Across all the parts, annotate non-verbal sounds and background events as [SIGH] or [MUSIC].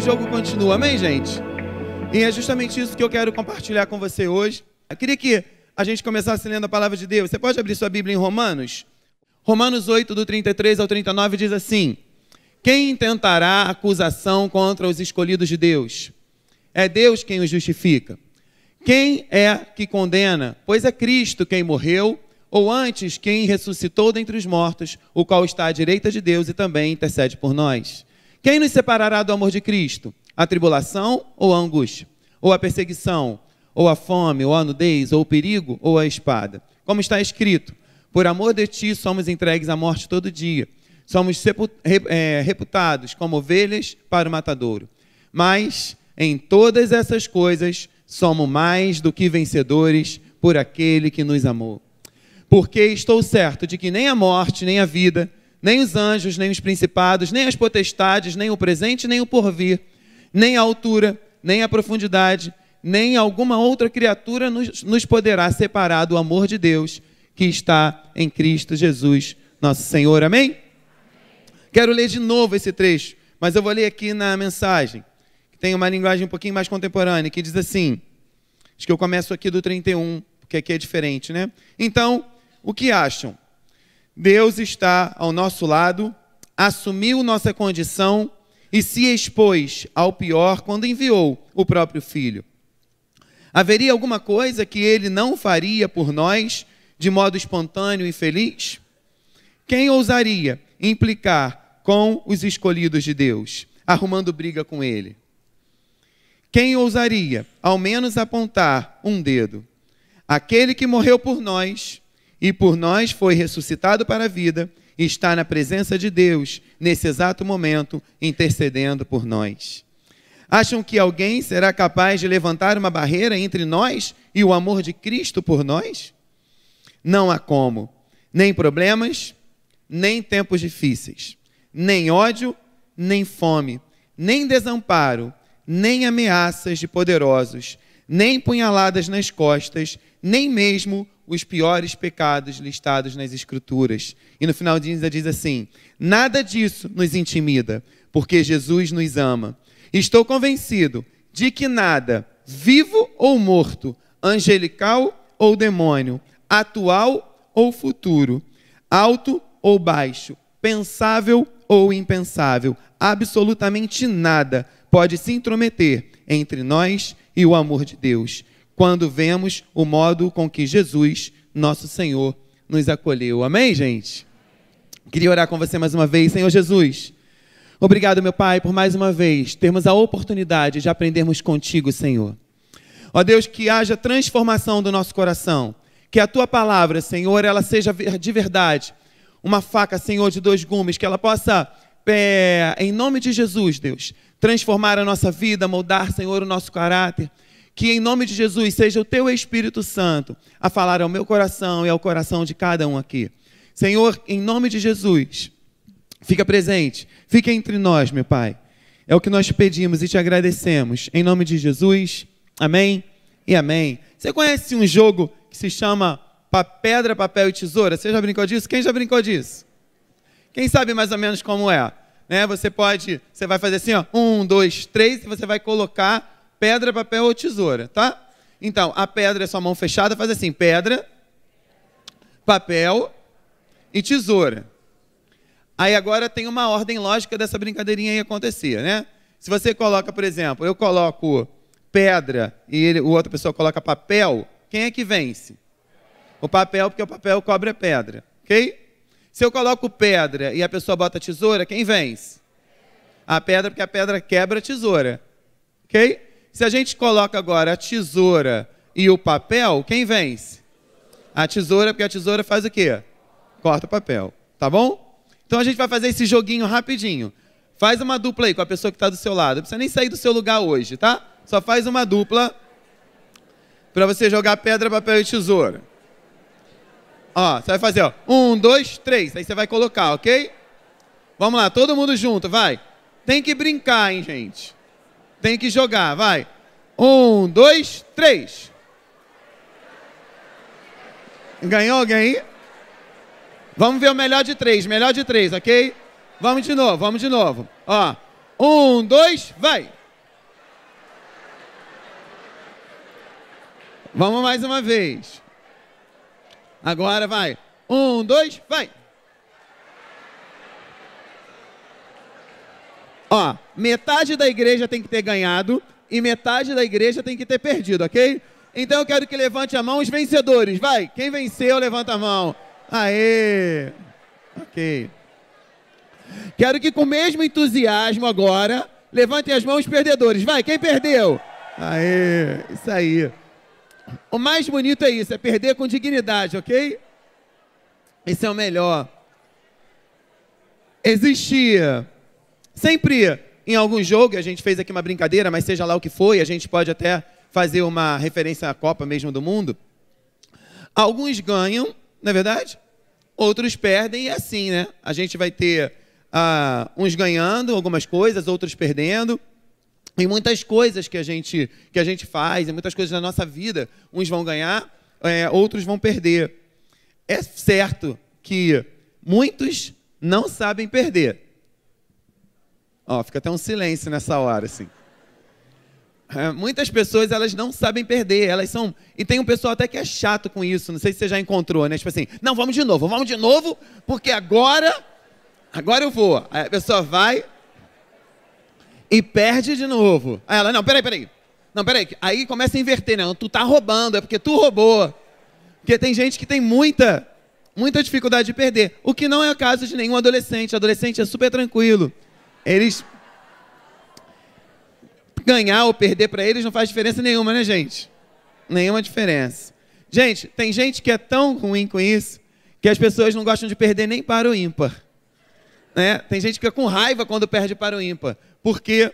o jogo continua. Amém, gente? E é justamente isso que eu quero compartilhar com você hoje. Eu queria que a gente começasse lendo a palavra de Deus. Você pode abrir sua Bíblia em Romanos? Romanos 8, do 33 ao 39, diz assim: Quem intentará acusação contra os escolhidos de Deus? É Deus quem os justifica. Quem é que condena? Pois é Cristo quem morreu, ou antes, quem ressuscitou dentre os mortos, o qual está à direita de Deus e também intercede por nós. Quem nos separará do amor de Cristo? A tribulação ou a angústia? Ou a perseguição? Ou a fome? Ou a nudez? Ou o perigo? Ou a espada? Como está escrito: Por amor de ti somos entregues à morte todo dia. Somos é, reputados como ovelhas para o matadouro. Mas em todas essas coisas somos mais do que vencedores por aquele que nos amou. Porque estou certo de que nem a morte, nem a vida, nem os anjos, nem os principados, nem as potestades, nem o presente, nem o porvir, nem a altura, nem a profundidade, nem alguma outra criatura nos, nos poderá separar do amor de Deus que está em Cristo Jesus, nosso Senhor. Amém? Amém? Quero ler de novo esse trecho, mas eu vou ler aqui na mensagem, que tem uma linguagem um pouquinho mais contemporânea, que diz assim: acho que eu começo aqui do 31, porque aqui é diferente, né? Então, o que acham? Deus está ao nosso lado, assumiu nossa condição e se expôs ao pior quando enviou o próprio filho. Haveria alguma coisa que ele não faria por nós de modo espontâneo e feliz? Quem ousaria implicar com os escolhidos de Deus, arrumando briga com ele? Quem ousaria, ao menos, apontar um dedo? Aquele que morreu por nós e por nós foi ressuscitado para a vida e está na presença de Deus nesse exato momento, intercedendo por nós. Acham que alguém será capaz de levantar uma barreira entre nós e o amor de Cristo por nós? Não há como. Nem problemas, nem tempos difíceis, nem ódio, nem fome, nem desamparo, nem ameaças de poderosos, nem punhaladas nas costas, nem mesmo os piores pecados listados nas Escrituras. E no final ainda diz assim: nada disso nos intimida, porque Jesus nos ama. Estou convencido de que nada, vivo ou morto, angelical ou demônio, atual ou futuro, alto ou baixo, pensável ou impensável, absolutamente nada pode se intrometer entre nós e o amor de Deus quando vemos o modo com que Jesus, nosso Senhor, nos acolheu. Amém, gente? Queria orar com você mais uma vez, Senhor Jesus. Obrigado, meu Pai, por mais uma vez termos a oportunidade de aprendermos contigo, Senhor. Ó Deus, que haja transformação do nosso coração, que a tua palavra, Senhor, ela seja de verdade uma faca, Senhor, de dois gumes, que ela possa, é, em nome de Jesus, Deus, transformar a nossa vida, moldar, Senhor, o nosso caráter que em nome de Jesus seja o teu Espírito Santo a falar ao meu coração e ao coração de cada um aqui. Senhor, em nome de Jesus, fica presente, fica entre nós, meu Pai. É o que nós pedimos e te agradecemos. Em nome de Jesus, amém e amém. Você conhece um jogo que se chama Pedra, Papel e Tesoura? Você já brincou disso? Quem já brincou disso? Quem sabe mais ou menos como é? Né? Você pode, você vai fazer assim, ó, um, dois, três, e você vai colocar pedra, papel ou tesoura, tá? Então, a pedra é sua mão fechada, faz assim: pedra, papel e tesoura. Aí agora tem uma ordem lógica dessa brincadeirinha aí acontecer, né? Se você coloca, por exemplo, eu coloco pedra e ele, o outra pessoa coloca papel, quem é que vence? O papel, porque o papel cobre a pedra, ok? Se eu coloco pedra e a pessoa bota tesoura, quem vence? A pedra, porque a pedra quebra a tesoura, ok? Se a gente coloca agora a tesoura e o papel, quem vence? A tesoura, porque a tesoura faz o quê? Corta o papel, tá bom? Então a gente vai fazer esse joguinho rapidinho. Faz uma dupla aí com a pessoa que está do seu lado. Não precisa nem sair do seu lugar hoje, tá? Só faz uma dupla para você jogar pedra, papel e tesoura. Ó, você vai fazer, ó. Um, dois, três. Aí você vai colocar, ok? Vamos lá, todo mundo junto, vai. Tem que brincar, hein, gente? Tem que jogar, vai. Um, dois, três. Ganhou alguém aí? Vamos ver o melhor de três, melhor de três, ok? Vamos de novo, vamos de novo. Ó, um, dois, vai. Vamos mais uma vez. Agora vai. Um, dois, vai. Ó, metade da igreja tem que ter ganhado e metade da igreja tem que ter perdido, ok? Então eu quero que levante a mão os vencedores. Vai, quem venceu, levanta a mão. Aê! Ok. Quero que com o mesmo entusiasmo agora, levantem as mãos os perdedores. Vai, quem perdeu? Aê, isso aí. O mais bonito é isso, é perder com dignidade, ok? Esse é o melhor. Existia Sempre em algum jogo, a gente fez aqui uma brincadeira, mas seja lá o que foi, a gente pode até fazer uma referência à Copa mesmo do Mundo. Alguns ganham, não é verdade? Outros perdem, e é assim, né? A gente vai ter ah, uns ganhando algumas coisas, outros perdendo. E muitas coisas que a gente, que a gente faz, e muitas coisas na nossa vida, uns vão ganhar, é, outros vão perder. É certo que muitos não sabem perder. Ó, fica até um silêncio nessa hora, assim. É, muitas pessoas, elas não sabem perder, elas são... E tem um pessoal até que é chato com isso, não sei se você já encontrou, né? Tipo assim, não, vamos de novo, vamos de novo, porque agora, agora eu vou. Aí a pessoa vai e perde de novo. Aí ela, não, peraí, peraí. Não, peraí. Aí começa a inverter, né? tu tá roubando, é porque tu roubou. Porque tem gente que tem muita, muita dificuldade de perder, o que não é o caso de nenhum adolescente. Adolescente é super tranquilo. Eles ganhar ou perder para eles não faz diferença nenhuma, né, gente? Nenhuma diferença. Gente, tem gente que é tão ruim com isso que as pessoas não gostam de perder nem para o ímpar. Né? Tem gente que fica com raiva quando perde para o ímpar, porque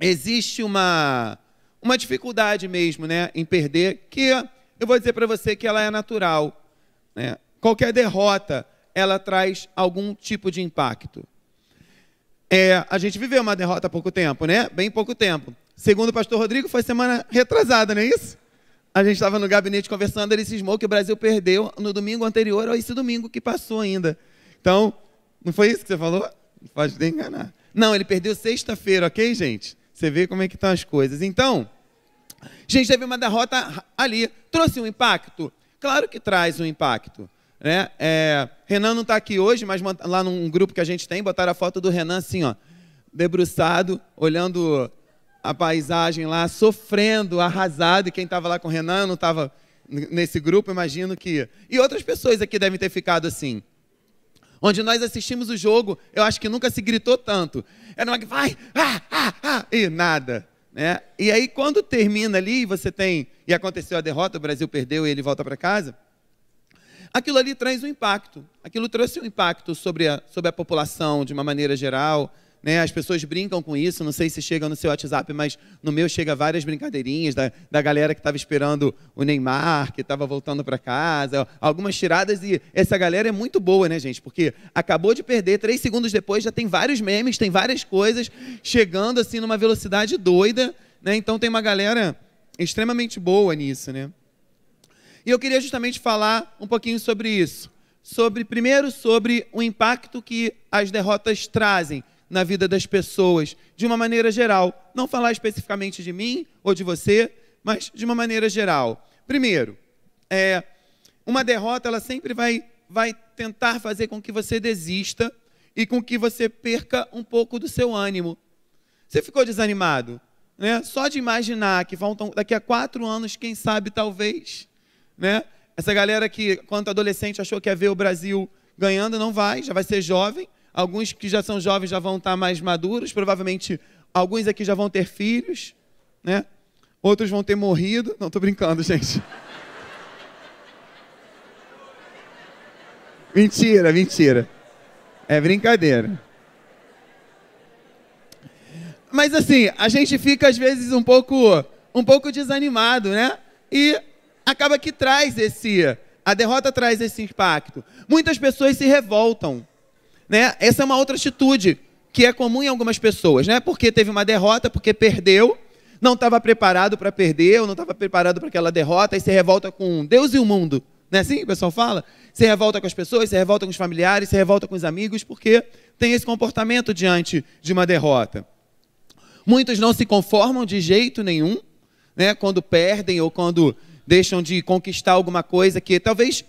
existe uma, uma dificuldade mesmo né, em perder, que eu vou dizer para você que ela é natural. Né? Qualquer derrota, ela traz algum tipo de impacto. É, a gente viveu uma derrota há pouco tempo, né? Bem pouco tempo. Segundo o pastor Rodrigo, foi semana retrasada, não é isso? A gente estava no gabinete conversando, ele cismou que o Brasil perdeu no domingo anterior a esse domingo que passou ainda. Então, não foi isso que você falou? Não pode nem enganar. Não, ele perdeu sexta-feira, ok, gente? Você vê como é que estão as coisas. Então, a gente teve uma derrota ali. Trouxe um impacto? Claro que traz um impacto. Né? É, Renan não está aqui hoje, mas lá num grupo que a gente tem, botaram a foto do Renan assim, ó, debruçado, olhando a paisagem lá, sofrendo, arrasado. E quem estava lá com o Renan não estava nesse grupo, imagino que. E outras pessoas aqui devem ter ficado assim. Onde nós assistimos o jogo, eu acho que nunca se gritou tanto. Era uma que vai, ah, ah, ah, e nada. Né? E aí, quando termina ali, você tem. E aconteceu a derrota, o Brasil perdeu e ele volta para casa aquilo ali traz um impacto. Aquilo trouxe um impacto sobre a, sobre a população de uma maneira geral. Né? As pessoas brincam com isso, não sei se chega no seu WhatsApp, mas no meu chega várias brincadeirinhas da, da galera que estava esperando o Neymar, que estava voltando para casa, algumas tiradas e essa galera é muito boa, né, gente? Porque acabou de perder, três segundos depois já tem vários memes, tem várias coisas chegando assim numa velocidade doida, né? Então tem uma galera extremamente boa nisso, né? E eu queria justamente falar um pouquinho sobre isso. Sobre primeiro sobre o impacto que as derrotas trazem na vida das pessoas, de uma maneira geral, não falar especificamente de mim ou de você, mas de uma maneira geral. Primeiro, é, uma derrota ela sempre vai vai tentar fazer com que você desista e com que você perca um pouco do seu ânimo. Você ficou desanimado, né? Só de imaginar que faltam daqui a quatro anos, quem sabe talvez né? Essa galera que, quando adolescente, achou que ia ver o Brasil ganhando, não vai, já vai ser jovem. Alguns que já são jovens já vão estar tá mais maduros, provavelmente alguns aqui já vão ter filhos, né? Outros vão ter morrido. Não, tô brincando, gente. [LAUGHS] mentira, mentira. É brincadeira. Mas assim, a gente fica às vezes um pouco, um pouco desanimado, né? E acaba que traz esse, a derrota traz esse impacto. Muitas pessoas se revoltam, né? Essa é uma outra atitude que é comum em algumas pessoas, né? Porque teve uma derrota, porque perdeu, não estava preparado para perder, ou não estava preparado para aquela derrota, e se revolta com Deus e o mundo. Não é assim que o pessoal fala? Se revolta com as pessoas, se revolta com os familiares, se revolta com os amigos, porque tem esse comportamento diante de uma derrota. Muitos não se conformam de jeito nenhum, né? Quando perdem ou quando deixam de conquistar alguma coisa que talvez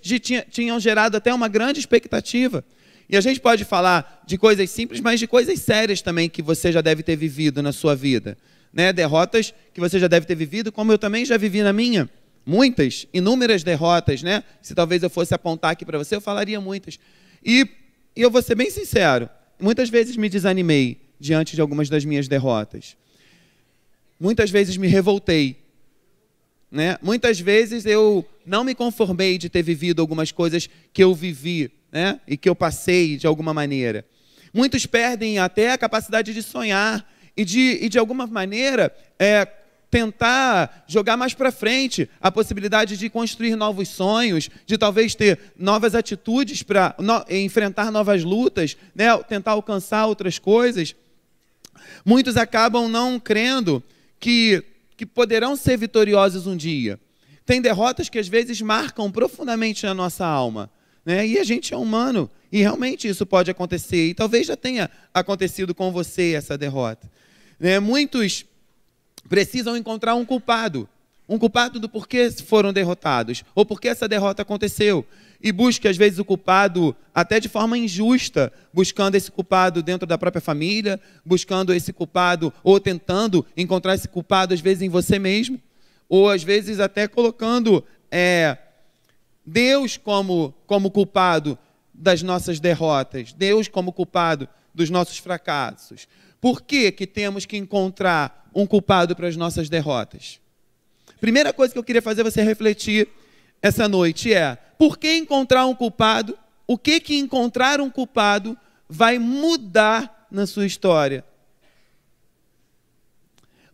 tinham gerado até uma grande expectativa. E a gente pode falar de coisas simples, mas de coisas sérias também que você já deve ter vivido na sua vida. Né? Derrotas que você já deve ter vivido, como eu também já vivi na minha. Muitas, inúmeras derrotas, né? Se talvez eu fosse apontar aqui para você, eu falaria muitas. E, e eu vou ser bem sincero, muitas vezes me desanimei diante de algumas das minhas derrotas. Muitas vezes me revoltei né? Muitas vezes eu não me conformei de ter vivido algumas coisas que eu vivi né? e que eu passei de alguma maneira. Muitos perdem até a capacidade de sonhar e de, e de alguma maneira, é, tentar jogar mais para frente a possibilidade de construir novos sonhos, de talvez ter novas atitudes para no, enfrentar novas lutas, né? tentar alcançar outras coisas. Muitos acabam não crendo que que poderão ser vitoriosos um dia. Tem derrotas que às vezes marcam profundamente na nossa alma. Né? E a gente é humano e realmente isso pode acontecer. E talvez já tenha acontecido com você essa derrota. Né? Muitos precisam encontrar um culpado, um culpado do porquê foram derrotados ou porquê essa derrota aconteceu e busque, às vezes, o culpado até de forma injusta, buscando esse culpado dentro da própria família, buscando esse culpado ou tentando encontrar esse culpado, às vezes, em você mesmo, ou às vezes até colocando é, Deus como, como culpado das nossas derrotas, Deus como culpado dos nossos fracassos. Por que, que temos que encontrar um culpado para as nossas derrotas? Primeira coisa que eu queria fazer é você refletir essa noite é: por que encontrar um culpado? O que que encontrar um culpado vai mudar na sua história?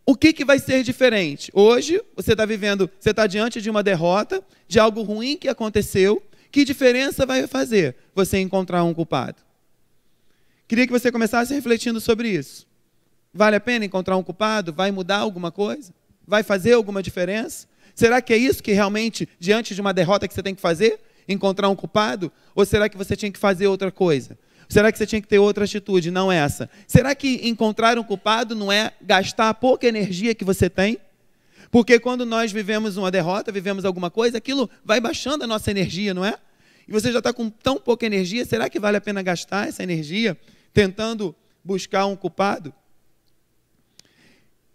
O que, que vai ser diferente? Hoje você está vivendo, você está diante de uma derrota, de algo ruim que aconteceu. Que diferença vai fazer você encontrar um culpado? Queria que você começasse refletindo sobre isso. Vale a pena encontrar um culpado? Vai mudar alguma coisa? Vai fazer alguma diferença? Será que é isso que realmente, diante de uma derrota, que você tem que fazer? Encontrar um culpado? Ou será que você tinha que fazer outra coisa? Será que você tinha que ter outra atitude, não é essa? Será que encontrar um culpado não é gastar a pouca energia que você tem? Porque quando nós vivemos uma derrota, vivemos alguma coisa, aquilo vai baixando a nossa energia, não é? E você já está com tão pouca energia, será que vale a pena gastar essa energia tentando buscar um culpado?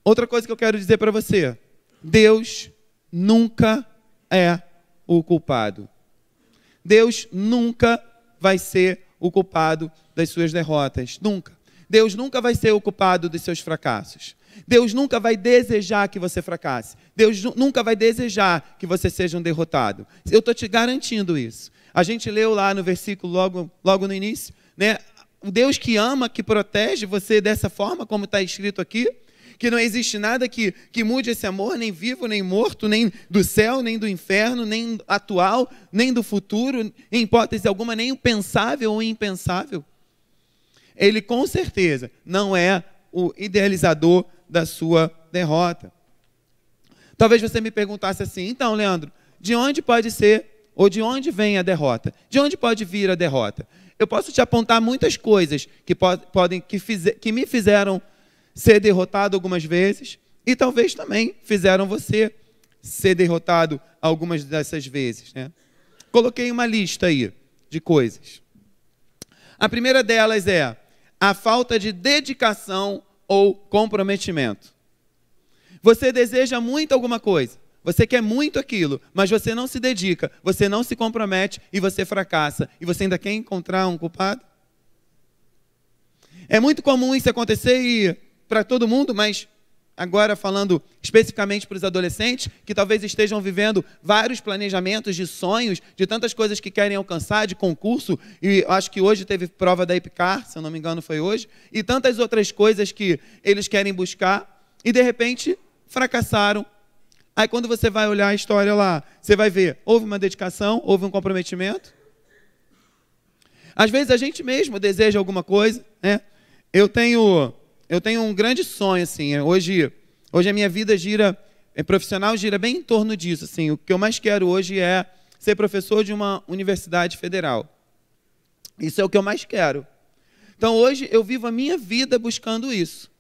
Outra coisa que eu quero dizer para você: Deus nunca é o culpado. Deus nunca vai ser o culpado das suas derrotas, nunca. Deus nunca vai ser o culpado dos seus fracassos. Deus nunca vai desejar que você fracasse. Deus nunca vai desejar que você seja um derrotado. Eu estou te garantindo isso. A gente leu lá no versículo, logo, logo no início, né? O Deus que ama, que protege você dessa forma, como está escrito aqui, que não existe nada que, que mude esse amor, nem vivo, nem morto, nem do céu, nem do inferno, nem atual, nem do futuro, em hipótese alguma, nem o pensável ou impensável. Ele com certeza não é o idealizador da sua derrota. Talvez você me perguntasse assim: então, Leandro, de onde pode ser ou de onde vem a derrota? De onde pode vir a derrota? Eu posso te apontar muitas coisas que, podem, que, fizer, que me fizeram ser derrotado algumas vezes e talvez também fizeram você ser derrotado algumas dessas vezes. Né? Coloquei uma lista aí de coisas. A primeira delas é a falta de dedicação ou comprometimento. Você deseja muito alguma coisa, você quer muito aquilo, mas você não se dedica, você não se compromete e você fracassa. E você ainda quer encontrar um culpado? É muito comum isso acontecer e para todo mundo, mas agora falando especificamente para os adolescentes, que talvez estejam vivendo vários planejamentos de sonhos, de tantas coisas que querem alcançar, de concurso, e acho que hoje teve prova da IPCAR, se eu não me engano foi hoje, e tantas outras coisas que eles querem buscar, e de repente fracassaram. Aí quando você vai olhar a história lá, você vai ver, houve uma dedicação, houve um comprometimento. Às vezes a gente mesmo deseja alguma coisa, né? Eu tenho eu tenho um grande sonho, assim. É, hoje, hoje a minha vida gira, é, profissional gira bem em torno disso. Assim, o que eu mais quero hoje é ser professor de uma universidade federal. Isso é o que eu mais quero. Então hoje eu vivo a minha vida buscando isso.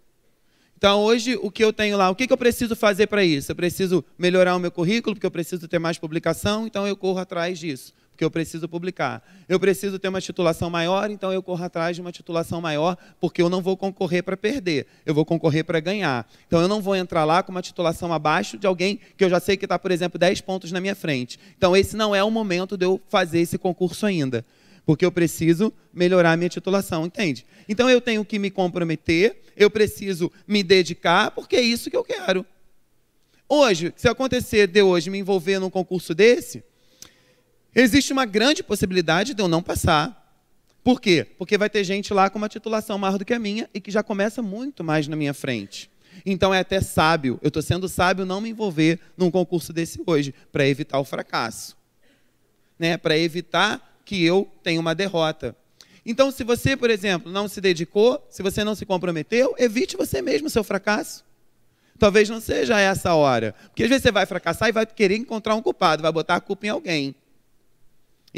Então hoje o que eu tenho lá, o que, que eu preciso fazer para isso? Eu preciso melhorar o meu currículo, porque eu preciso ter mais publicação, então eu corro atrás disso porque eu preciso publicar. Eu preciso ter uma titulação maior, então eu corro atrás de uma titulação maior, porque eu não vou concorrer para perder, eu vou concorrer para ganhar. Então eu não vou entrar lá com uma titulação abaixo de alguém que eu já sei que está, por exemplo, 10 pontos na minha frente. Então esse não é o momento de eu fazer esse concurso ainda, porque eu preciso melhorar a minha titulação, entende? Então eu tenho que me comprometer, eu preciso me dedicar, porque é isso que eu quero. Hoje, se acontecer de hoje me envolver num concurso desse, Existe uma grande possibilidade de eu não passar. Por quê? Porque vai ter gente lá com uma titulação maior do que a minha e que já começa muito mais na minha frente. Então é até sábio, eu estou sendo sábio não me envolver num concurso desse hoje, para evitar o fracasso. Né? Para evitar que eu tenha uma derrota. Então, se você, por exemplo, não se dedicou, se você não se comprometeu, evite você mesmo o seu fracasso. Talvez não seja essa hora. Porque às vezes você vai fracassar e vai querer encontrar um culpado, vai botar a culpa em alguém.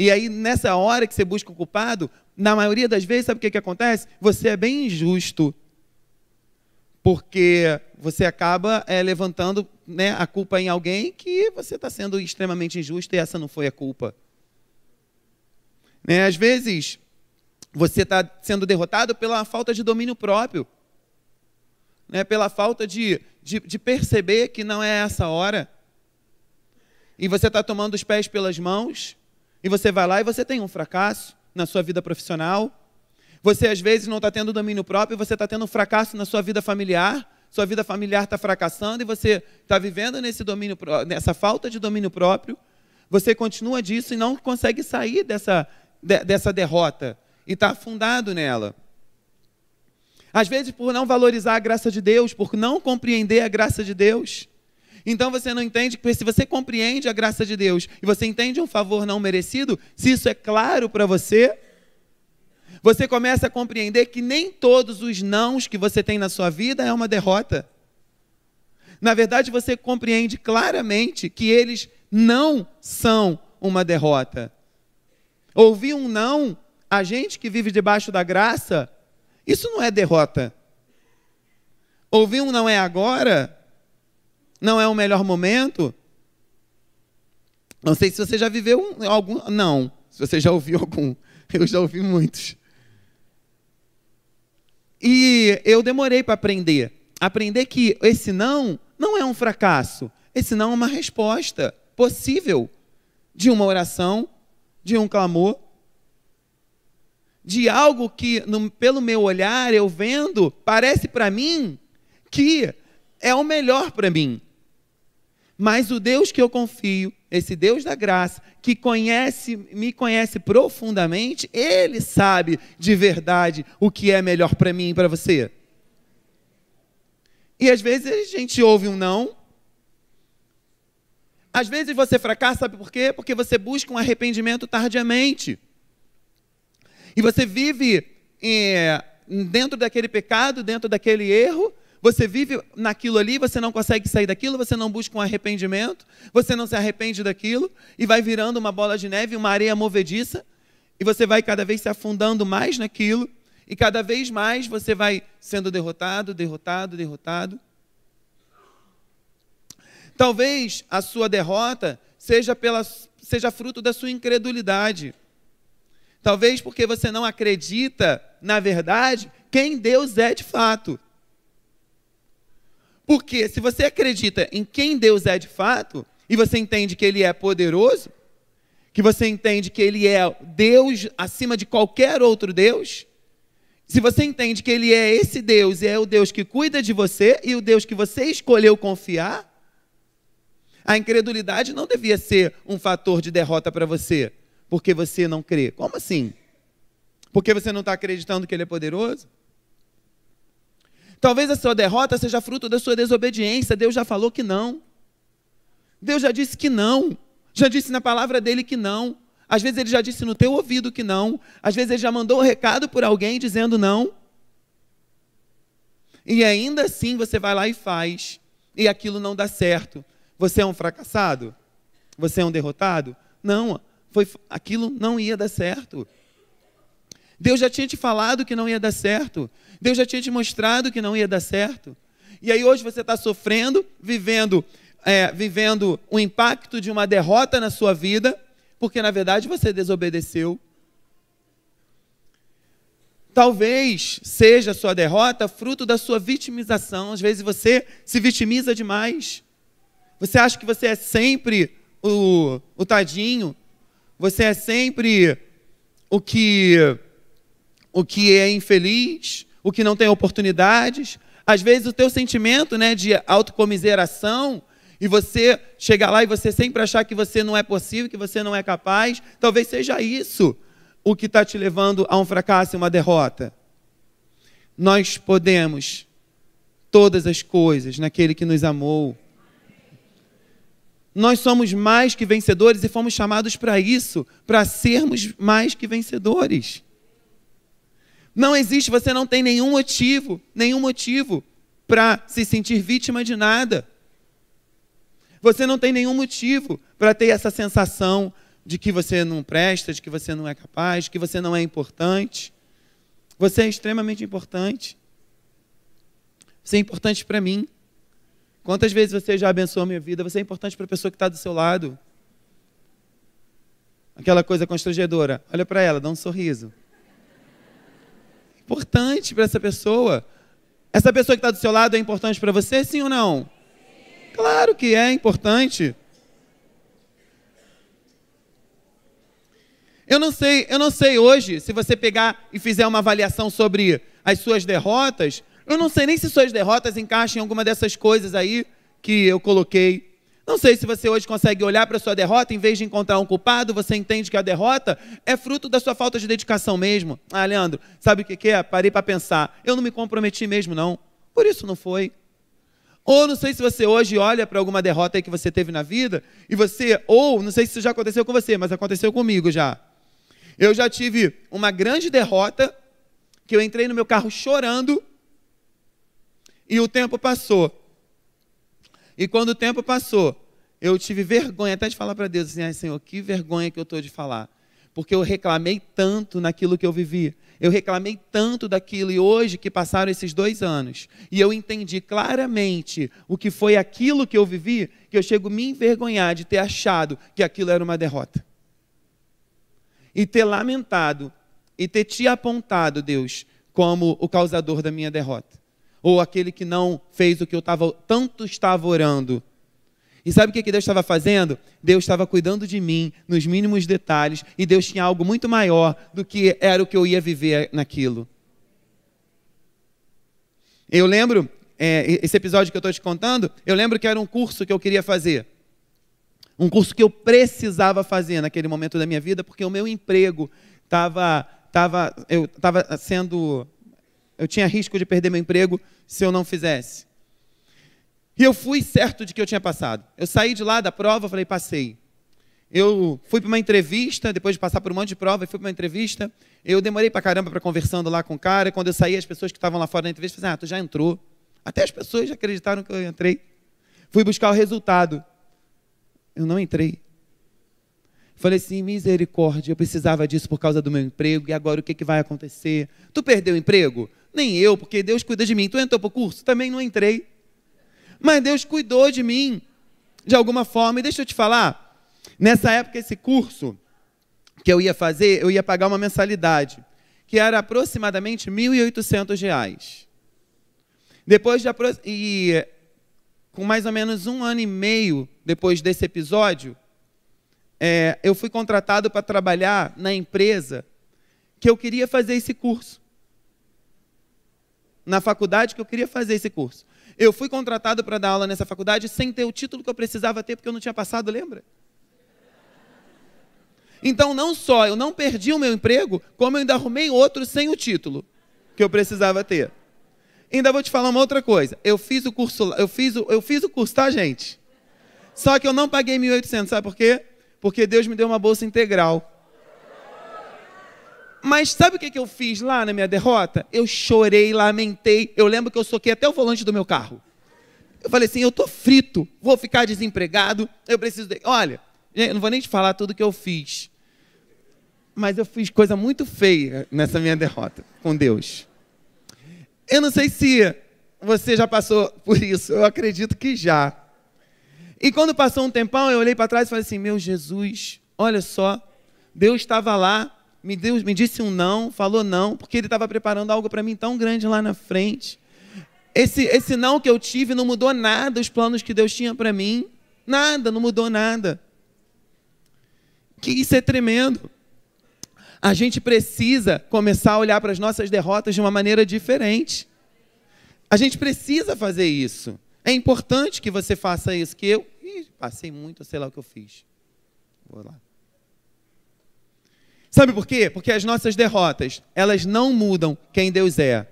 E aí, nessa hora que você busca o culpado, na maioria das vezes, sabe o que, que acontece? Você é bem injusto. Porque você acaba é, levantando né, a culpa em alguém que você está sendo extremamente injusto e essa não foi a culpa. Né? Às vezes, você está sendo derrotado pela falta de domínio próprio, né? pela falta de, de, de perceber que não é essa hora. E você está tomando os pés pelas mãos e você vai lá e você tem um fracasso na sua vida profissional. Você às vezes não está tendo domínio próprio, você está tendo um fracasso na sua vida familiar. Sua vida familiar está fracassando e você está vivendo nesse domínio, nessa falta de domínio próprio. Você continua disso e não consegue sair dessa, dessa derrota e está afundado nela. Às vezes, por não valorizar a graça de Deus, por não compreender a graça de Deus. Então você não entende, que se você compreende a graça de Deus e você entende um favor não merecido, se isso é claro para você, você começa a compreender que nem todos os nãos que você tem na sua vida é uma derrota. Na verdade, você compreende claramente que eles não são uma derrota. Ouvir um não, a gente que vive debaixo da graça, isso não é derrota. Ouvir um não é agora, não é o melhor momento? Não sei se você já viveu um, algum. Não. Se você já ouviu [LAUGHS] algum. Eu já ouvi muitos. E eu demorei para aprender. Aprender que esse não não é um fracasso. Esse não é uma resposta possível de uma oração, de um clamor, de algo que, no, pelo meu olhar, eu vendo, parece para mim que é o melhor para mim. Mas o Deus que eu confio, esse Deus da graça, que conhece, me conhece profundamente, ele sabe de verdade o que é melhor para mim e para você. E às vezes a gente ouve um não. Às vezes você fracassa, sabe por quê? Porque você busca um arrependimento tardiamente. E você vive é, dentro daquele pecado, dentro daquele erro, você vive naquilo ali, você não consegue sair daquilo, você não busca um arrependimento, você não se arrepende daquilo, e vai virando uma bola de neve, uma areia movediça, e você vai cada vez se afundando mais naquilo, e cada vez mais você vai sendo derrotado, derrotado, derrotado. Talvez a sua derrota seja, pela, seja fruto da sua incredulidade. Talvez porque você não acredita, na verdade, quem Deus é de fato. Porque se você acredita em quem Deus é de fato, e você entende que Ele é poderoso, que você entende que Ele é Deus acima de qualquer outro Deus, se você entende que Ele é esse Deus e é o Deus que cuida de você e o Deus que você escolheu confiar, a incredulidade não devia ser um fator de derrota para você, porque você não crê. Como assim? Porque você não está acreditando que Ele é poderoso? Talvez a sua derrota seja fruto da sua desobediência. Deus já falou que não. Deus já disse que não. Já disse na palavra dele que não. Às vezes ele já disse no teu ouvido que não. Às vezes ele já mandou um recado por alguém dizendo não. E ainda assim você vai lá e faz. E aquilo não dá certo. Você é um fracassado? Você é um derrotado? Não, foi aquilo não ia dar certo. Deus já tinha te falado que não ia dar certo. Deus já tinha te mostrado que não ia dar certo. E aí hoje você está sofrendo, vivendo, é, vivendo o impacto de uma derrota na sua vida, porque na verdade você desobedeceu. Talvez seja a sua derrota fruto da sua vitimização. Às vezes você se vitimiza demais. Você acha que você é sempre o, o tadinho. Você é sempre o que o que é infeliz, o que não tem oportunidades. Às vezes o teu sentimento né, de autocomiseração e você chegar lá e você sempre achar que você não é possível, que você não é capaz, talvez seja isso o que está te levando a um fracasso e uma derrota. Nós podemos todas as coisas naquele que nos amou. Nós somos mais que vencedores e fomos chamados para isso, para sermos mais que vencedores. Não existe, você não tem nenhum motivo, nenhum motivo para se sentir vítima de nada. Você não tem nenhum motivo para ter essa sensação de que você não presta, de que você não é capaz, de que você não é importante. Você é extremamente importante. Você é importante para mim. Quantas vezes você já abençoou a minha vida? Você é importante para a pessoa que está do seu lado. Aquela coisa constrangedora. Olha para ela, dá um sorriso importante para essa pessoa. Essa pessoa que está do seu lado é importante para você, sim ou não? Claro que é importante. Eu não sei, eu não sei hoje, se você pegar e fizer uma avaliação sobre as suas derrotas, eu não sei nem se suas derrotas encaixam em alguma dessas coisas aí que eu coloquei não sei se você hoje consegue olhar para a sua derrota, em vez de encontrar um culpado, você entende que a derrota é fruto da sua falta de dedicação mesmo. Ah, Leandro, sabe o que é? Parei para pensar. Eu não me comprometi mesmo, não. Por isso não foi. Ou não sei se você hoje olha para alguma derrota que você teve na vida, e você, ou não sei se isso já aconteceu com você, mas aconteceu comigo já. Eu já tive uma grande derrota, que eu entrei no meu carro chorando, e o tempo passou. E quando o tempo passou, eu tive vergonha até de falar para Deus assim: ai, Senhor, que vergonha que eu estou de falar. Porque eu reclamei tanto naquilo que eu vivi. Eu reclamei tanto daquilo. E hoje que passaram esses dois anos, e eu entendi claramente o que foi aquilo que eu vivi, que eu chego a me envergonhar de ter achado que aquilo era uma derrota. E ter lamentado e ter te apontado, Deus, como o causador da minha derrota ou aquele que não fez o que eu tava, tanto estava orando. E sabe o que Deus estava fazendo? Deus estava cuidando de mim nos mínimos detalhes, e Deus tinha algo muito maior do que era o que eu ia viver naquilo. Eu lembro, é, esse episódio que eu estou te contando, eu lembro que era um curso que eu queria fazer. Um curso que eu precisava fazer naquele momento da minha vida, porque o meu emprego estava tava, eu tava sendo eu tinha risco de perder meu emprego se eu não fizesse. E eu fui certo de que eu tinha passado. Eu saí de lá da prova, falei, passei. Eu fui para uma entrevista, depois de passar por um monte de prova, fui para uma entrevista. Eu demorei para caramba para conversando lá com o cara. Quando eu saí, as pessoas que estavam lá fora da entrevista falaram: Ah, tu já entrou. Até as pessoas acreditaram que eu entrei. Fui buscar o resultado. Eu não entrei. Falei assim, misericórdia, eu precisava disso por causa do meu emprego, e agora o que, que vai acontecer? Tu perdeu o emprego? Nem eu, porque Deus cuida de mim. Tu entrou para o curso? Também não entrei. Mas Deus cuidou de mim, de alguma forma. E deixa eu te falar, nessa época, esse curso que eu ia fazer, eu ia pagar uma mensalidade, que era aproximadamente R$ 1.800. Depois de... E com mais ou menos um ano e meio depois desse episódio, é, eu fui contratado para trabalhar na empresa que eu queria fazer esse curso. Na faculdade que eu queria fazer esse curso. Eu fui contratado para dar aula nessa faculdade sem ter o título que eu precisava ter, porque eu não tinha passado, lembra? Então, não só eu não perdi o meu emprego, como eu ainda arrumei outro sem o título que eu precisava ter. Ainda vou te falar uma outra coisa. Eu fiz o curso, eu fiz o, eu fiz o curso, tá, gente? Só que eu não paguei 1.800, sabe por quê? porque Deus me deu uma bolsa integral. Mas sabe o que, eu fiz lá na minha derrota? Eu chorei, lamentei. Eu lembro que eu soquei até o volante do meu carro. Eu falei assim: eu tô frito, vou ficar desempregado, eu preciso. De... Olha, eu não vou nem te falar tudo que eu fiz. Mas eu fiz coisa muito feia nessa minha derrota com Deus. Eu não sei se você já passou por isso, eu acredito que já. E quando passou um tempão, eu olhei para trás e falei assim: Meu Jesus, olha só, Deus estava lá, me, deu, me disse um não, falou não, porque Ele estava preparando algo para mim tão grande lá na frente. Esse, esse não que eu tive não mudou nada os planos que Deus tinha para mim. Nada, não mudou nada. Que isso é tremendo. A gente precisa começar a olhar para as nossas derrotas de uma maneira diferente. A gente precisa fazer isso. É importante que você faça isso, que eu ih, passei muito, sei lá o que eu fiz. Vou lá. Sabe por quê? Porque as nossas derrotas, elas não mudam quem Deus é.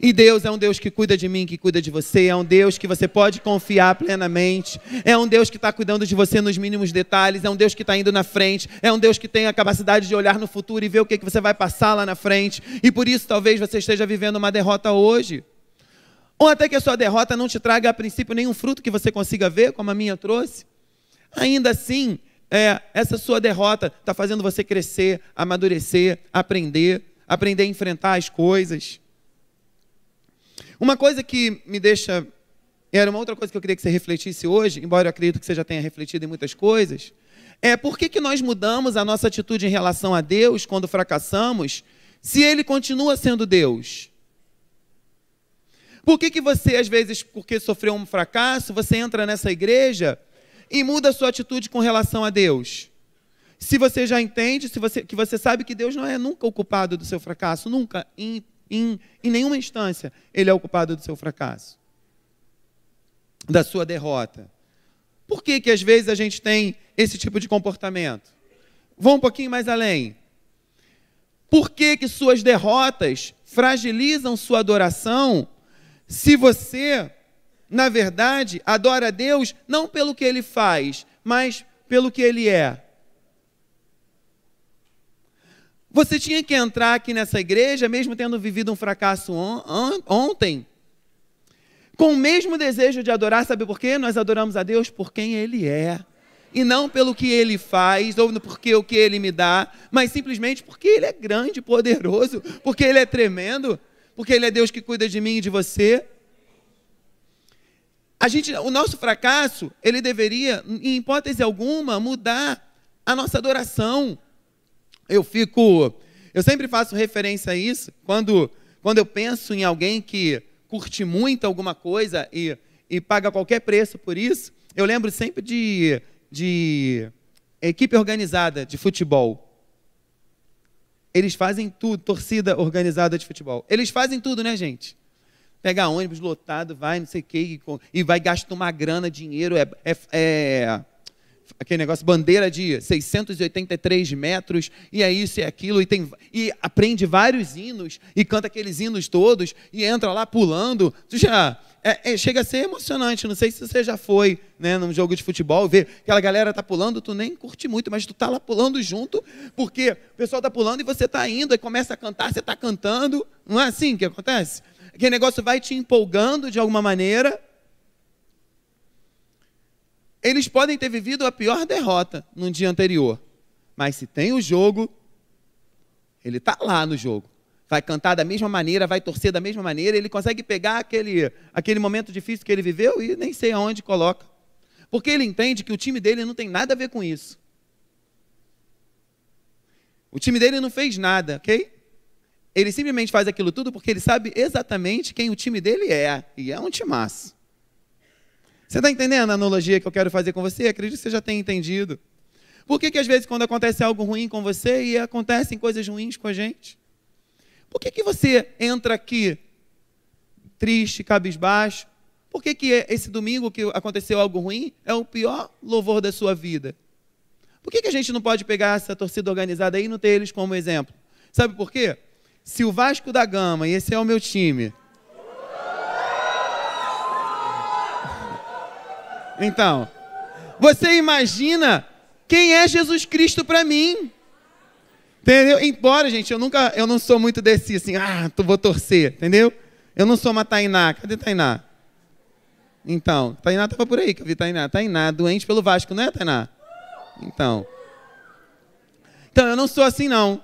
E Deus é um Deus que cuida de mim, que cuida de você, é um Deus que você pode confiar plenamente, é um Deus que está cuidando de você nos mínimos detalhes, é um Deus que está indo na frente, é um Deus que tem a capacidade de olhar no futuro e ver o que, que você vai passar lá na frente. E por isso talvez você esteja vivendo uma derrota hoje. Ou até que a sua derrota não te traga a princípio nenhum fruto que você consiga ver, como a minha trouxe. Ainda assim, é, essa sua derrota está fazendo você crescer, amadurecer, aprender, aprender a enfrentar as coisas. Uma coisa que me deixa. Era uma outra coisa que eu queria que você refletisse hoje, embora eu acredito que você já tenha refletido em muitas coisas. É por que, que nós mudamos a nossa atitude em relação a Deus quando fracassamos, se Ele continua sendo Deus? Por que, que você, às vezes, porque sofreu um fracasso, você entra nessa igreja e muda a sua atitude com relação a Deus? Se você já entende, se você, que você sabe que Deus não é nunca o culpado do seu fracasso, nunca, em, em, em nenhuma instância, Ele é o culpado do seu fracasso, da sua derrota. Por que, que às vezes a gente tem esse tipo de comportamento? Vou um pouquinho mais além. Por que, que suas derrotas fragilizam sua adoração se você, na verdade, adora a Deus não pelo que ele faz, mas pelo que ele é. Você tinha que entrar aqui nessa igreja, mesmo tendo vivido um fracasso on, on, ontem, com o mesmo desejo de adorar, sabe por quê? Nós adoramos a Deus por quem Ele é. E não pelo que Ele faz, ou porque o que Ele me dá, mas simplesmente porque Ele é grande, poderoso, porque Ele é tremendo porque Ele é Deus que cuida de mim e de você. A gente, o nosso fracasso, ele deveria, em hipótese alguma, mudar a nossa adoração. Eu fico, eu sempre faço referência a isso quando, quando eu penso em alguém que curte muito alguma coisa e, e paga qualquer preço por isso. Eu lembro sempre de, de equipe organizada de futebol. Eles fazem tudo, torcida organizada de futebol. Eles fazem tudo, né, gente? Pega ônibus lotado, vai, não sei o quê, e, vai gastar uma grana, dinheiro, é, é, é aquele negócio, bandeira de 683 metros, e é isso e é aquilo, e, tem, e aprende vários hinos, e canta aqueles hinos todos, e entra lá pulando. Tu já, é, é, chega a ser emocionante. Não sei se você já foi né, num jogo de futebol, ver aquela galera tá pulando, tu nem curte muito, mas tu tá lá pulando junto, porque o pessoal tá pulando e você tá indo, e começa a cantar, você tá cantando. Não é assim que acontece? Aquele negócio vai te empolgando de alguma maneira. Eles podem ter vivido a pior derrota no dia anterior, mas se tem o jogo, ele tá lá no jogo vai cantar da mesma maneira, vai torcer da mesma maneira, ele consegue pegar aquele, aquele momento difícil que ele viveu e nem sei aonde coloca. Porque ele entende que o time dele não tem nada a ver com isso. O time dele não fez nada, ok? Ele simplesmente faz aquilo tudo porque ele sabe exatamente quem o time dele é. E é um timaço. Você está entendendo a analogia que eu quero fazer com você? Acredito que você já tenha entendido. Por que, que às vezes quando acontece algo ruim com você e acontecem coisas ruins com a gente? Por que, que você entra aqui triste, cabisbaixo? Por que, que é esse domingo que aconteceu algo ruim é o pior louvor da sua vida? Por que, que a gente não pode pegar essa torcida organizada aí e não ter eles como exemplo? Sabe por quê? Se o Vasco da Gama, e esse é o meu time. [LAUGHS] Então, você imagina quem é Jesus Cristo para mim? Entendeu? Embora, gente, eu nunca, eu não sou muito desse assim, ah, tu vou torcer, entendeu? Eu não sou uma Tainá. Cadê Tainá? Então, Tainá estava por aí que eu vi Tainá. Tainá, doente pelo Vasco, não é, Tainá? Então. Então, eu não sou assim, não.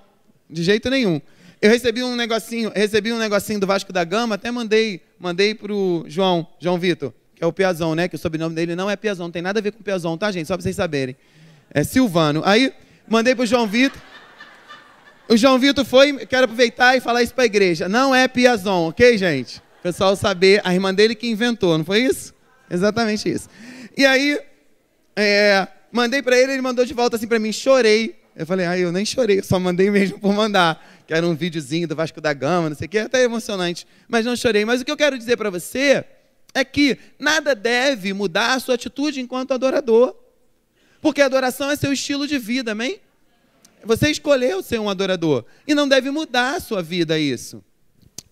De jeito nenhum. Eu recebi um negocinho, recebi um negocinho do Vasco da Gama, até mandei, mandei pro João, João Vitor, que é o Piazão, né? Que o sobrenome dele não é Piazão, não tem nada a ver com Piazão, tá, gente? Só para vocês saberem. É Silvano. Aí, mandei pro João Vitor. O João Vitor foi, quero aproveitar e falar isso para a igreja. Não é Piazon, ok, gente? O pessoal saber, a irmã dele que inventou, não foi isso? Exatamente isso. E aí, é, mandei para ele, ele mandou de volta assim para mim, chorei. Eu falei, ah, eu nem chorei, só mandei mesmo por mandar. Que era um videozinho do Vasco da Gama, não sei o que, até emocionante, mas não chorei. Mas o que eu quero dizer para você é que nada deve mudar a sua atitude enquanto adorador. Porque adoração é seu estilo de vida, amém? Você escolheu ser um adorador e não deve mudar a sua vida isso.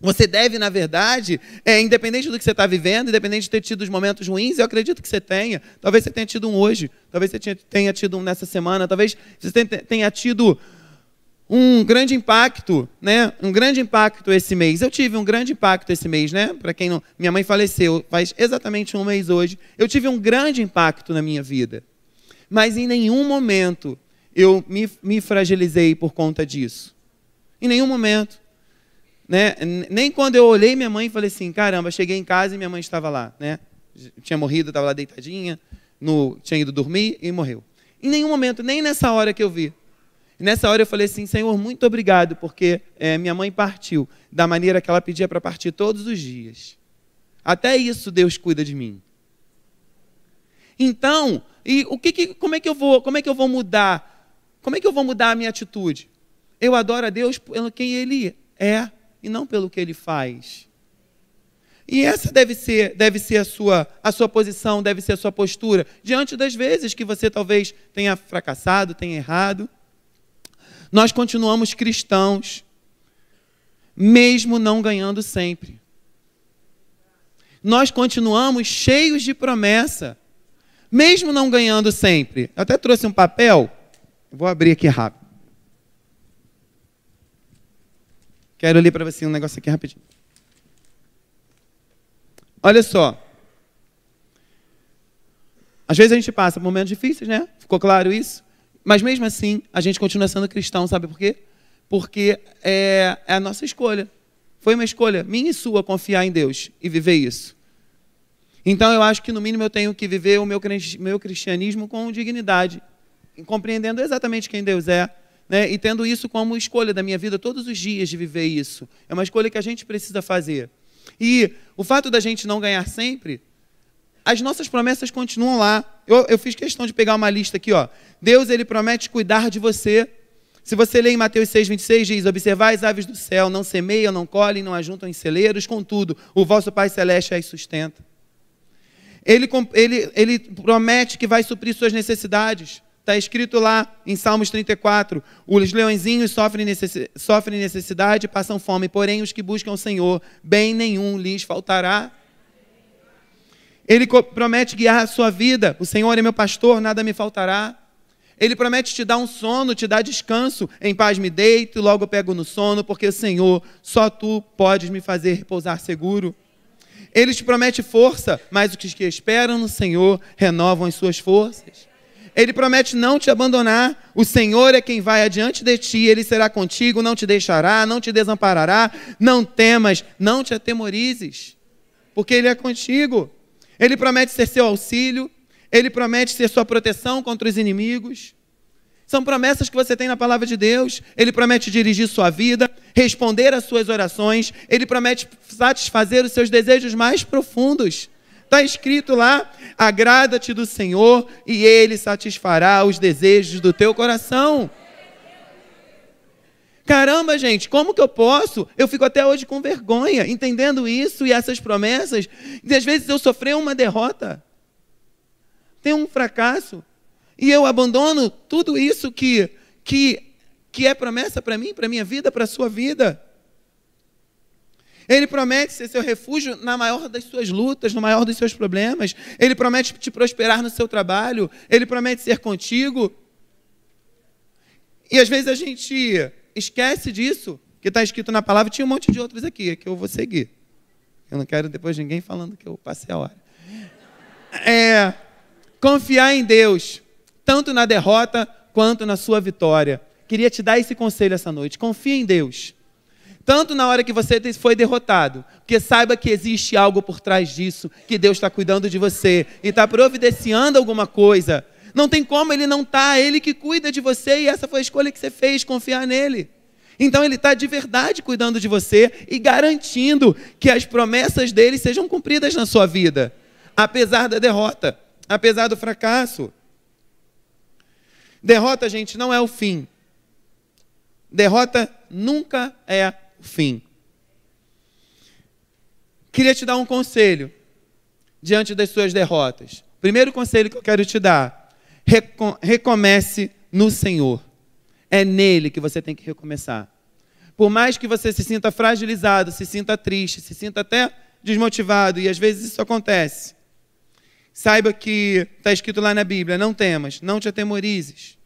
Você deve, na verdade, é, independente do que você está vivendo, independente de ter tido os momentos ruins, eu acredito que você tenha. Talvez você tenha tido um hoje, talvez você tenha tido um nessa semana, talvez você tenha tido um grande impacto, né? Um grande impacto esse mês. Eu tive um grande impacto esse mês, né? Para quem não, minha mãe faleceu faz exatamente um mês hoje. Eu tive um grande impacto na minha vida. Mas em nenhum momento eu me, me fragilizei por conta disso. Em nenhum momento. Né? Nem quando eu olhei minha mãe e falei assim, caramba, cheguei em casa e minha mãe estava lá, né? Tinha morrido, estava lá deitadinha, no, tinha ido dormir e morreu. Em nenhum momento, nem nessa hora que eu vi. Nessa hora eu falei assim, Senhor, muito obrigado, porque é, minha mãe partiu da maneira que ela pedia para partir todos os dias. Até isso Deus cuida de mim. Então, e o que, que como é que eu vou, como é que eu vou mudar como é que eu vou mudar a minha atitude? Eu adoro a Deus pelo quem Ele é e não pelo que Ele faz. E essa deve ser, deve ser a, sua, a sua posição, deve ser a sua postura, diante das vezes que você talvez tenha fracassado, tenha errado. Nós continuamos cristãos, mesmo não ganhando sempre. Nós continuamos cheios de promessa, mesmo não ganhando sempre. Eu até trouxe um papel Vou abrir aqui rápido. Quero ler para você um negócio aqui rapidinho. Olha só. Às vezes a gente passa por momentos difíceis, né? Ficou claro isso? Mas mesmo assim, a gente continua sendo cristão, sabe por quê? Porque é, é a nossa escolha. Foi uma escolha minha e sua confiar em Deus e viver isso. Então eu acho que no mínimo eu tenho que viver o meu, meu cristianismo com dignidade compreendendo exatamente quem Deus é, né? e tendo isso como escolha da minha vida todos os dias de viver isso. É uma escolha que a gente precisa fazer. E o fato da gente não ganhar sempre, as nossas promessas continuam lá. Eu, eu fiz questão de pegar uma lista aqui, ó. Deus ele promete cuidar de você. Se você ler em Mateus 6, 26, diz: Observai as aves do céu, não semeiam, não colhem, não ajuntam em celeiros, contudo, o vosso Pai Celeste as sustenta. Ele, ele, ele promete que vai suprir suas necessidades. Está escrito lá em Salmos 34: os leõezinhos sofrem, necessidade, sofrem necessidade e passam fome, porém os que buscam o Senhor, bem nenhum lhes faltará. Ele promete guiar a sua vida: o Senhor é meu pastor, nada me faltará. Ele promete te dar um sono, te dar descanso. Em paz me deito e logo pego no sono, porque Senhor, só tu podes me fazer repousar seguro. Ele te promete força, mas os que esperam no Senhor renovam as suas forças. Ele promete não te abandonar. O Senhor é quem vai adiante de ti, ele será contigo, não te deixará, não te desamparará. Não temas, não te atemorizes, porque ele é contigo. Ele promete ser seu auxílio, ele promete ser sua proteção contra os inimigos. São promessas que você tem na palavra de Deus. Ele promete dirigir sua vida, responder às suas orações, ele promete satisfazer os seus desejos mais profundos. Está escrito lá: agrada-te do Senhor e ele satisfará os desejos do teu coração. Caramba, gente, como que eu posso? Eu fico até hoje com vergonha, entendendo isso e essas promessas. E às vezes eu sofri uma derrota, tenho um fracasso, e eu abandono tudo isso que, que, que é promessa para mim, para minha vida, para a sua vida. Ele promete ser seu refúgio na maior das suas lutas, no maior dos seus problemas. Ele promete te prosperar no seu trabalho. Ele promete ser contigo. E às vezes a gente esquece disso, que está escrito na palavra. Tinha um monte de outros aqui, que eu vou seguir. Eu não quero depois ninguém falando que eu passei a hora. É, confiar em Deus, tanto na derrota quanto na sua vitória. Queria te dar esse conselho essa noite. Confia em Deus tanto na hora que você foi derrotado, porque saiba que existe algo por trás disso, que Deus está cuidando de você e está providenciando alguma coisa. Não tem como ele não tá, ele que cuida de você e essa foi a escolha que você fez, confiar nele. Então ele está de verdade cuidando de você e garantindo que as promessas dele sejam cumpridas na sua vida, apesar da derrota, apesar do fracasso. Derrota, gente, não é o fim. Derrota nunca é fim. Queria te dar um conselho diante das suas derrotas. Primeiro conselho que eu quero te dar: recomece no Senhor. É nele que você tem que recomeçar. Por mais que você se sinta fragilizado, se sinta triste, se sinta até desmotivado, e às vezes isso acontece. Saiba que está escrito lá na Bíblia: não temas, não te atemorizes.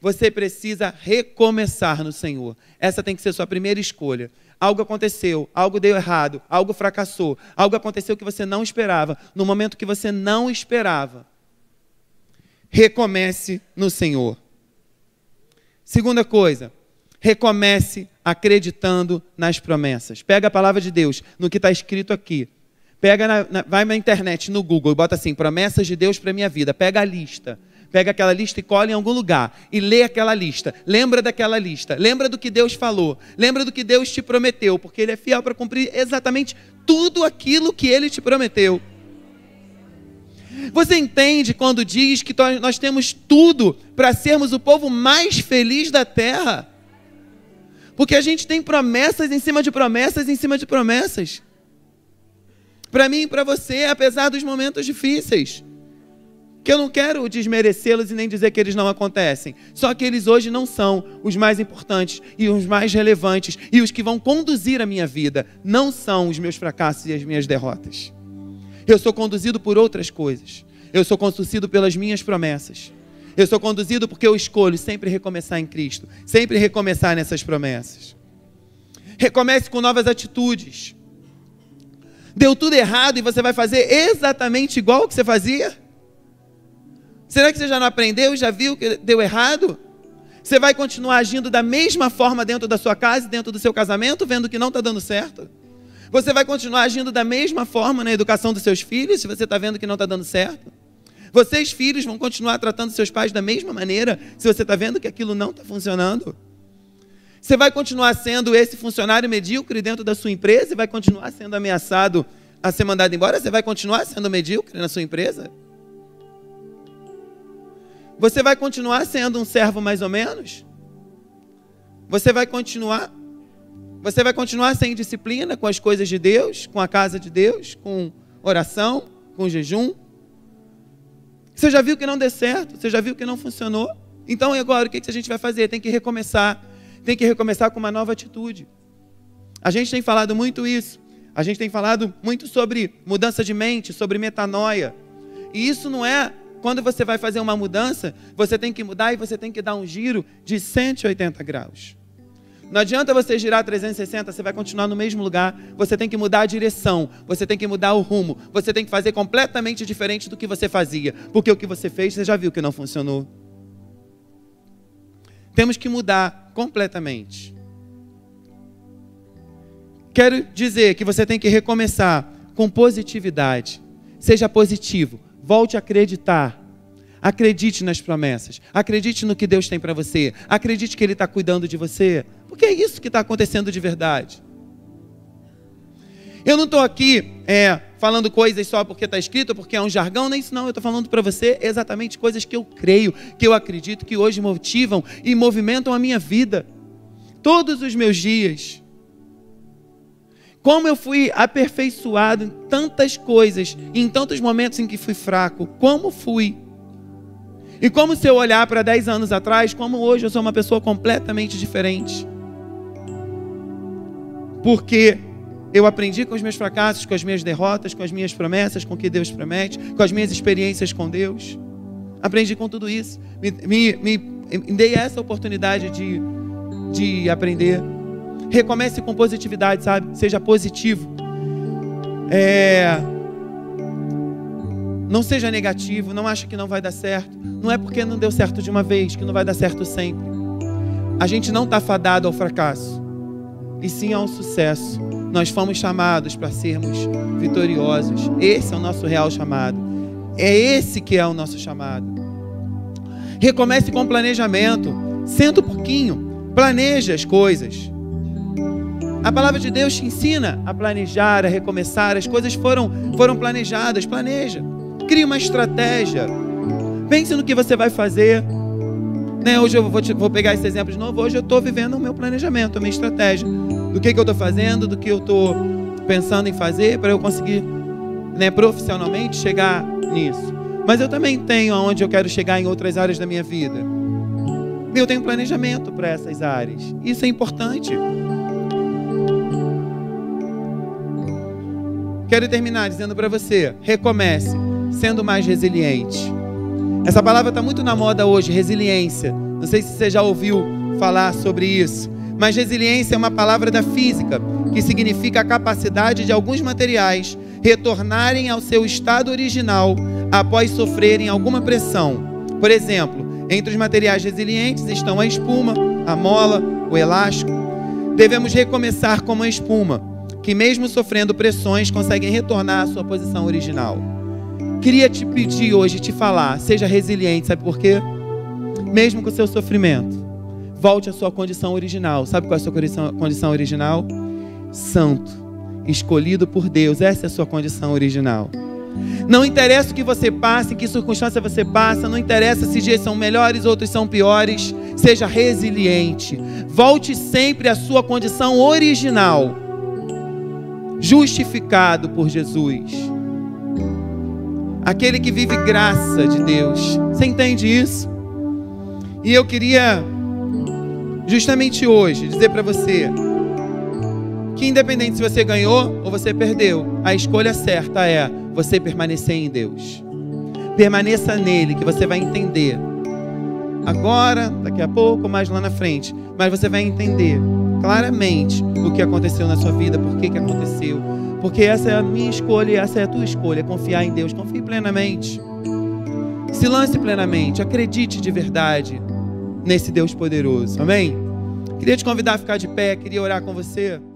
Você precisa recomeçar no Senhor. Essa tem que ser sua primeira escolha. Algo aconteceu, algo deu errado, algo fracassou, algo aconteceu que você não esperava, no momento que você não esperava. Recomece no Senhor. Segunda coisa, recomece acreditando nas promessas. Pega a palavra de Deus, no que está escrito aqui. Pega na, na, vai na internet, no Google, e bota assim: promessas de Deus para minha vida. Pega a lista. Pega aquela lista e cola em algum lugar e lê aquela lista. Lembra daquela lista. Lembra do que Deus falou. Lembra do que Deus te prometeu, porque Ele é fiel para cumprir exatamente tudo aquilo que Ele te prometeu. Você entende quando diz que nós temos tudo para sermos o povo mais feliz da terra? Porque a gente tem promessas em cima de promessas em cima de promessas. Para mim e para você, apesar dos momentos difíceis que eu não quero desmerecê-los e nem dizer que eles não acontecem. Só que eles hoje não são os mais importantes e os mais relevantes e os que vão conduzir a minha vida. Não são os meus fracassos e as minhas derrotas. Eu sou conduzido por outras coisas. Eu sou conduzido pelas minhas promessas. Eu sou conduzido porque eu escolho sempre recomeçar em Cristo, sempre recomeçar nessas promessas. Recomece com novas atitudes. Deu tudo errado e você vai fazer exatamente igual o que você fazia? Será que você já não aprendeu, já viu que deu errado? Você vai continuar agindo da mesma forma dentro da sua casa e dentro do seu casamento, vendo que não está dando certo? Você vai continuar agindo da mesma forma na educação dos seus filhos, se você está vendo que não está dando certo? Vocês, filhos, vão continuar tratando seus pais da mesma maneira, se você está vendo que aquilo não está funcionando? Você vai continuar sendo esse funcionário medíocre dentro da sua empresa e vai continuar sendo ameaçado a ser mandado embora? Você vai continuar sendo medíocre na sua empresa? Você vai continuar sendo um servo mais ou menos? Você vai continuar? Você vai continuar sem disciplina com as coisas de Deus, com a casa de Deus, com oração, com jejum? Você já viu que não deu certo? Você já viu que não funcionou? Então e agora o que a gente vai fazer? Tem que recomeçar. Tem que recomeçar com uma nova atitude. A gente tem falado muito isso. A gente tem falado muito sobre mudança de mente, sobre metanoia. E isso não é quando você vai fazer uma mudança, você tem que mudar e você tem que dar um giro de 180 graus. Não adianta você girar 360, você vai continuar no mesmo lugar. Você tem que mudar a direção, você tem que mudar o rumo, você tem que fazer completamente diferente do que você fazia, porque o que você fez, você já viu que não funcionou. Temos que mudar completamente. Quero dizer que você tem que recomeçar com positividade. Seja positivo, Volte a acreditar. Acredite nas promessas. Acredite no que Deus tem para você. Acredite que Ele está cuidando de você. Porque é isso que está acontecendo de verdade. Eu não estou aqui é, falando coisas só porque está escrito, porque é um jargão, nem isso não. Eu estou falando para você exatamente coisas que eu creio, que eu acredito, que hoje motivam e movimentam a minha vida. Todos os meus dias. Como eu fui aperfeiçoado em tantas coisas, em tantos momentos em que fui fraco, como fui. E como se eu olhar para 10 anos atrás, como hoje eu sou uma pessoa completamente diferente. Porque eu aprendi com os meus fracassos, com as minhas derrotas, com as minhas promessas, com o que Deus promete, com as minhas experiências com Deus. Aprendi com tudo isso. Me, me, me, me dei essa oportunidade de, de aprender Recomece com positividade, sabe? Seja positivo. É... Não seja negativo, não acha que não vai dar certo. Não é porque não deu certo de uma vez que não vai dar certo sempre. A gente não está fadado ao fracasso, e sim ao sucesso. Nós fomos chamados para sermos vitoriosos. Esse é o nosso real chamado. É esse que é o nosso chamado. Recomece com planejamento. Senta um pouquinho, planeja as coisas. A palavra de Deus te ensina a planejar, a recomeçar. As coisas foram, foram planejadas. Planeja. Cria uma estratégia. Pense no que você vai fazer. Né? Hoje eu vou, te, vou, pegar esse exemplo de novo. Hoje eu estou vivendo o meu planejamento, a minha estratégia. Do que, que eu estou fazendo, do que eu estou pensando em fazer para eu conseguir né, profissionalmente chegar nisso. Mas eu também tenho aonde eu quero chegar em outras áreas da minha vida. Eu tenho planejamento para essas áreas. Isso é importante. Quero terminar dizendo para você: recomece sendo mais resiliente. Essa palavra está muito na moda hoje, resiliência. Não sei se você já ouviu falar sobre isso, mas resiliência é uma palavra da física que significa a capacidade de alguns materiais retornarem ao seu estado original após sofrerem alguma pressão. Por exemplo, entre os materiais resilientes estão a espuma, a mola, o elástico. Devemos recomeçar como a espuma, que, mesmo sofrendo pressões, conseguem retornar à sua posição original. Queria te pedir hoje, te falar, seja resiliente, sabe por quê? Mesmo com o seu sofrimento, volte à sua condição original. Sabe qual é a sua condição, original? Santo, escolhido por Deus, essa é a sua condição original. Não interessa o que você passa, em que circunstância você passa, não interessa se dias são melhores, outros são piores. Seja resiliente. Volte sempre à sua condição original justificado por Jesus. Aquele que vive graça de Deus. Você entende isso? E eu queria, justamente hoje, dizer para você que, independente se você ganhou ou você perdeu, a escolha certa é você permanecer em Deus. Permaneça nele, que você vai entender. Agora, daqui a pouco, mais lá na frente. Mas você vai entender claramente o que aconteceu na sua vida, por que, que aconteceu. Porque essa é a minha escolha e essa é a tua escolha. Confiar em Deus. Confie plenamente. Se lance plenamente. Acredite de verdade nesse Deus poderoso. Amém? Queria te convidar a ficar de pé, queria orar com você.